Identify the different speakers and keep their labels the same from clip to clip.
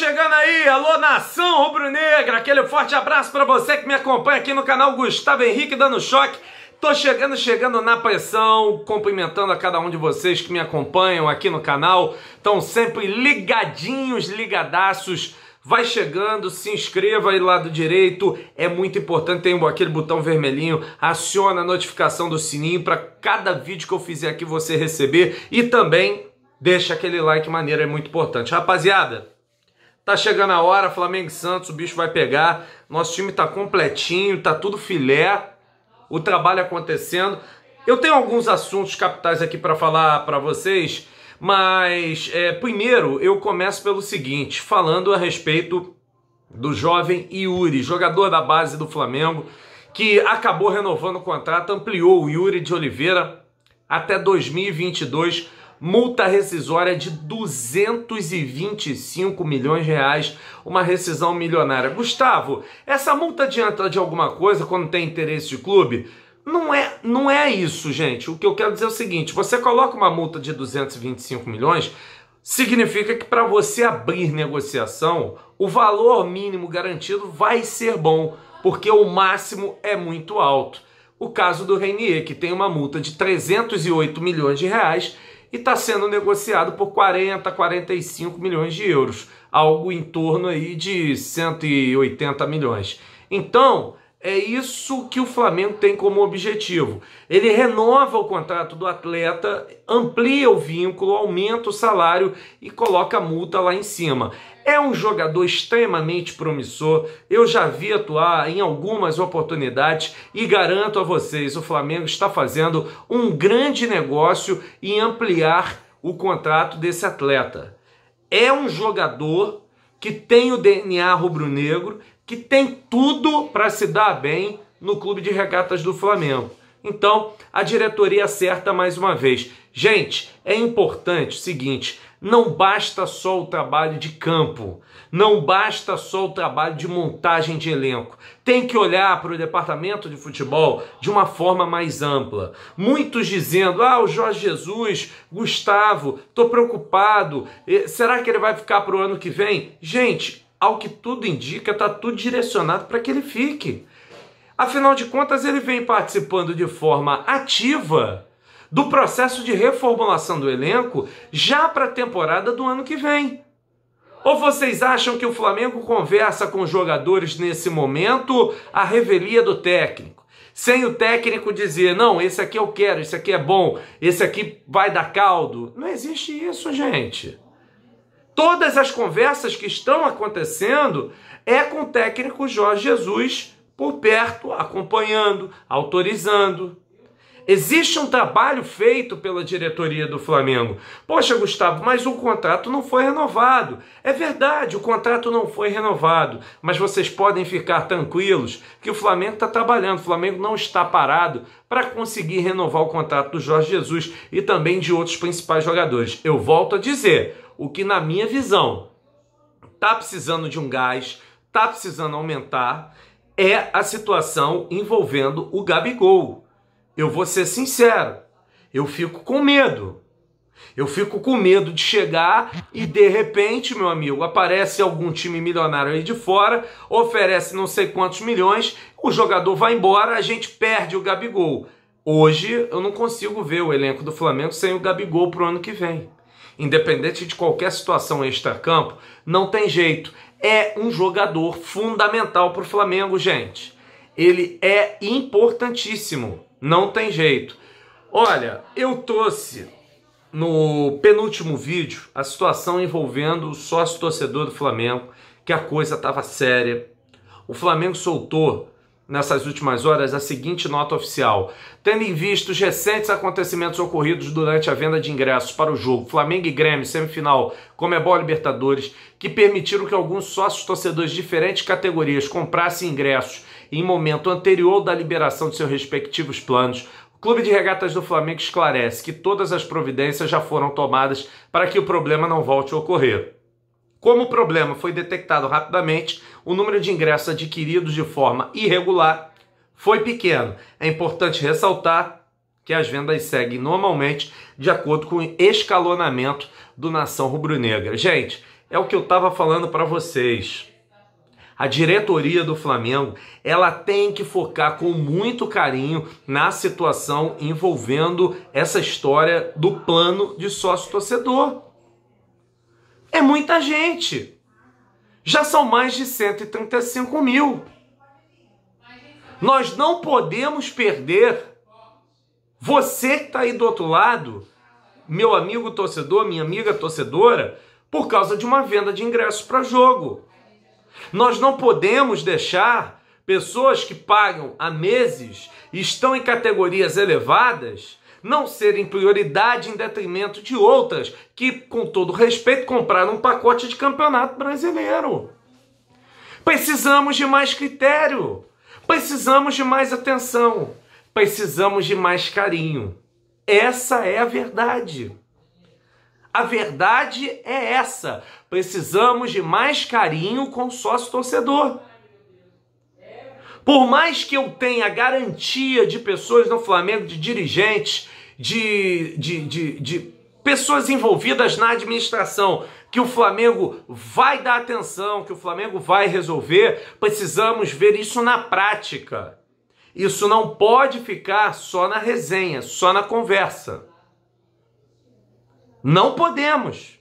Speaker 1: Chegando aí, alô nação rubro-negra, aquele forte abraço para você que me acompanha aqui no canal Gustavo Henrique dando choque. Tô chegando, chegando na pressão, cumprimentando a cada um de vocês que me acompanham aqui no canal. Estão sempre ligadinhos, ligadaços. Vai chegando, se inscreva aí do lado direito, é muito importante, tem aquele botão vermelhinho, aciona a notificação do sininho para cada vídeo que eu fizer aqui você receber e também deixa aquele like maneiro, é muito importante. Rapaziada, Tá chegando a hora, Flamengo e Santos, o bicho vai pegar. Nosso time tá completinho, tá tudo filé. O trabalho acontecendo. Eu tenho alguns assuntos capitais aqui para falar para vocês, mas é, primeiro eu começo pelo seguinte, falando a respeito do jovem Yuri, jogador da base do Flamengo, que acabou renovando o contrato, ampliou o Yuri de Oliveira até 2022 multa rescisória de 225 milhões de reais, uma rescisão milionária. Gustavo, essa multa adianta de alguma coisa quando tem interesse de clube? Não é, não é isso, gente. O que eu quero dizer é o seguinte: você coloca uma multa de 225 milhões, significa que para você abrir negociação, o valor mínimo garantido vai ser bom, porque o máximo é muito alto. O caso do Renier, que tem uma multa de 308 milhões de reais e está sendo negociado por 40, 45 milhões de euros, algo em torno aí de 180 milhões. Então, é isso que o Flamengo tem como objetivo. Ele renova o contrato do atleta, amplia o vínculo, aumenta o salário e coloca a multa lá em cima. É um jogador extremamente promissor. Eu já vi atuar em algumas oportunidades e garanto a vocês, o Flamengo está fazendo um grande negócio em ampliar o contrato desse atleta. É um jogador que tem o DNA rubro-negro, que tem tudo para se dar bem no Clube de Regatas do Flamengo. Então, a diretoria acerta mais uma vez. Gente, é importante o seguinte: não basta só o trabalho de campo, não basta só o trabalho de montagem de elenco. Tem que olhar para o departamento de futebol de uma forma mais ampla. Muitos dizendo: ah, o Jorge Jesus, Gustavo, estou preocupado, eh, será que ele vai ficar para o ano que vem? Gente, ao que tudo indica, está tudo direcionado para que ele fique. Afinal de contas, ele vem participando de forma ativa do processo de reformulação do elenco já para a temporada do ano que vem. Ou vocês acham que o Flamengo conversa com os jogadores nesse momento a revelia do técnico? Sem o técnico dizer, não, esse aqui eu quero, esse aqui é bom, esse aqui vai dar caldo. Não existe isso, gente. Todas as conversas que estão acontecendo é com o técnico Jorge Jesus por perto, acompanhando, autorizando. Existe um trabalho feito pela diretoria do Flamengo. Poxa, Gustavo, mas o contrato não foi renovado. É verdade, o contrato não foi renovado. Mas vocês podem ficar tranquilos que o Flamengo está trabalhando, o Flamengo não está parado para conseguir renovar o contrato do Jorge Jesus e também de outros principais jogadores. Eu volto a dizer o que, na minha visão, está precisando de um gás, está precisando aumentar, é a situação envolvendo o Gabigol. Eu vou ser sincero, eu fico com medo. Eu fico com medo de chegar e de repente, meu amigo, aparece algum time milionário aí de fora, oferece não sei quantos milhões, o jogador vai embora, a gente perde o Gabigol. Hoje eu não consigo ver o elenco do Flamengo sem o Gabigol pro ano que vem. Independente de qualquer situação extra-campo, não tem jeito. É um jogador fundamental para o Flamengo, gente. Ele é importantíssimo. Não tem jeito. Olha, eu trouxe no penúltimo vídeo a situação envolvendo o sócio torcedor do Flamengo, que a coisa estava séria. O Flamengo soltou nessas últimas horas a seguinte nota oficial. Tendo em vista os recentes acontecimentos ocorridos durante a venda de ingressos para o jogo Flamengo e Grêmio, semifinal, Comebol Libertadores, que permitiram que alguns sócios torcedores de diferentes categorias comprassem ingressos em momento anterior da liberação de seus respectivos planos, o Clube de Regatas do Flamengo esclarece que todas as providências já foram tomadas para que o problema não volte a ocorrer. Como o problema foi detectado rapidamente, o número de ingressos adquiridos de forma irregular foi pequeno. É importante ressaltar que as vendas seguem normalmente de acordo com o escalonamento do Nação Rubro-Negra. Gente, é o que eu estava falando para vocês. A diretoria do Flamengo, ela tem que focar com muito carinho na situação envolvendo essa história do plano de sócio torcedor. É muita gente. Já são mais de 135 mil. Nós não podemos perder. Você que está aí do outro lado, meu amigo torcedor, minha amiga torcedora, por causa de uma venda de ingressos para jogo. Nós não podemos deixar pessoas que pagam há meses e estão em categorias elevadas não serem prioridade em detrimento de outras que, com todo respeito, compraram um pacote de campeonato brasileiro. Precisamos de mais critério, precisamos de mais atenção, precisamos de mais carinho. Essa é a verdade. A verdade é essa. Precisamos de mais carinho com o sócio torcedor. Por mais que eu tenha garantia de pessoas no Flamengo, de dirigentes, de, de, de, de pessoas envolvidas na administração, que o Flamengo vai dar atenção, que o Flamengo vai resolver, precisamos ver isso na prática. Isso não pode ficar só na resenha, só na conversa. Não podemos.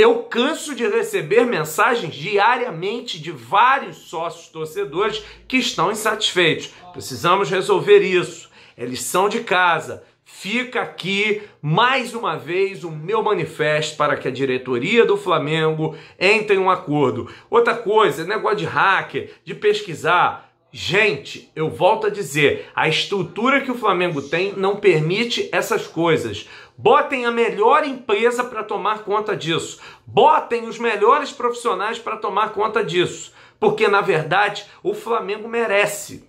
Speaker 1: Eu canso de receber mensagens diariamente de vários sócios torcedores que estão insatisfeitos. Precisamos resolver isso. É lição de casa. Fica aqui mais uma vez o meu manifesto para que a diretoria do Flamengo entre em um acordo. Outra coisa, negócio de hacker, de pesquisar. Gente, eu volto a dizer, a estrutura que o Flamengo tem não permite essas coisas. Botem a melhor empresa para tomar conta disso. Botem os melhores profissionais para tomar conta disso. Porque, na verdade, o Flamengo merece.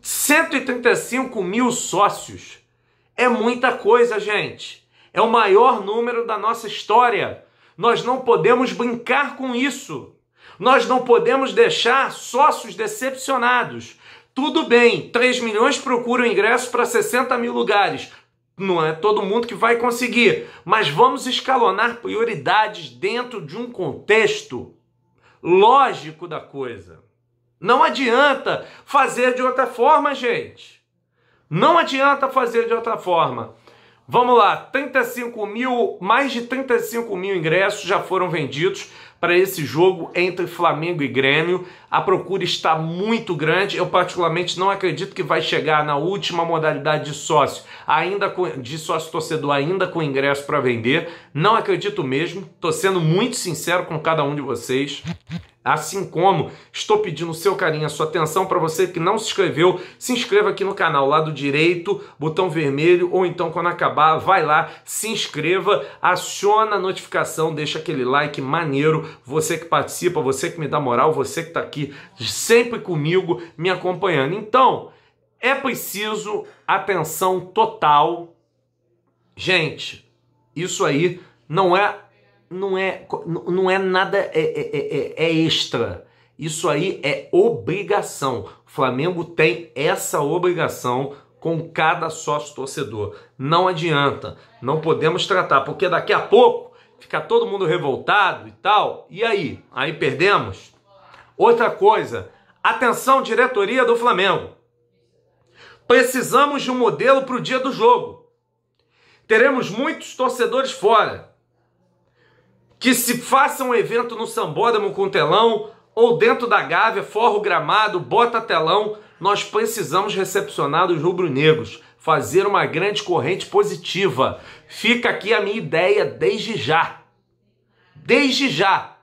Speaker 1: 135 mil sócios. É muita coisa, gente. É o maior número da nossa história. Nós não podemos brincar com isso. Nós não podemos deixar sócios decepcionados. Tudo bem, 3 milhões procuram ingresso para 60 mil lugares não é todo mundo que vai conseguir, mas vamos escalonar prioridades dentro de um contexto lógico da coisa. Não adianta fazer de outra forma, gente. Não adianta fazer de outra forma. Vamos lá, 35 mil, mais de 35 mil ingressos já foram vendidos para esse jogo entre Flamengo e Grêmio. A procura está muito grande. Eu particularmente não acredito que vai chegar na última modalidade de sócio, ainda com, de sócio torcedor ainda com ingresso para vender. Não acredito mesmo. Tô sendo muito sincero com cada um de vocês. Assim como estou pedindo seu carinho, a sua atenção para você que não se inscreveu, se inscreva aqui no canal, lado direito, botão vermelho, ou então quando acabar, vai lá, se inscreva, aciona a notificação, deixa aquele like maneiro, você que participa, você que me dá moral, você que está aqui sempre comigo, me acompanhando. Então, é preciso atenção total. Gente, isso aí não é não é, não é nada é, é, é, é, é extra. Isso aí é obrigação. O Flamengo tem essa obrigação com cada sócio torcedor. Não adianta, não podemos tratar, porque daqui a pouco fica todo mundo revoltado e tal. E aí? Aí perdemos? Outra coisa, atenção diretoria do Flamengo. Precisamos de um modelo para o dia do jogo. Teremos muitos torcedores fora que se faça um evento no sambódromo com telão ou dentro da Gávea, forra o gramado, bota telão. Nós precisamos recepcionar os rubro-negros, fazer uma grande corrente positiva. Fica aqui a minha ideia desde já. Desde já.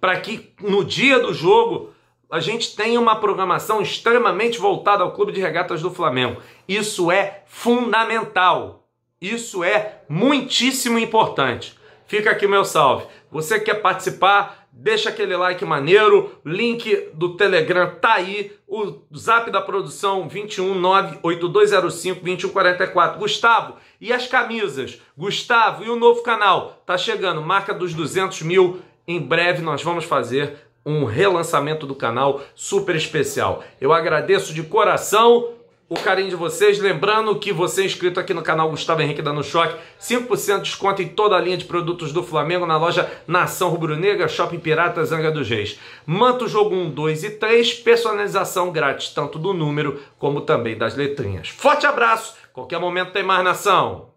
Speaker 1: Para que no dia do jogo a gente tenha uma programação extremamente voltada ao Clube de Regatas do Flamengo. Isso é fundamental. Isso é muitíssimo importante. Fica aqui o meu salve. Você quer participar? Deixa aquele like maneiro. Link do Telegram tá aí. O zap da produção 21982052144. Gustavo, e as camisas? Gustavo, e o novo canal? Tá chegando, marca dos 200 mil. Em breve nós vamos fazer um relançamento do canal super especial. Eu agradeço de coração o carinho de vocês. Lembrando que você é inscrito aqui no canal Gustavo Henrique Dando Choque, 5% de desconto em toda a linha de produtos do Flamengo na loja Nação Rubro Negra, Shopping Pirata, Zanga dos Reis. Manto jogo 1, 2 e 3, personalização grátis, tanto do número como também das letrinhas. Forte abraço, qualquer momento tem mais Nação!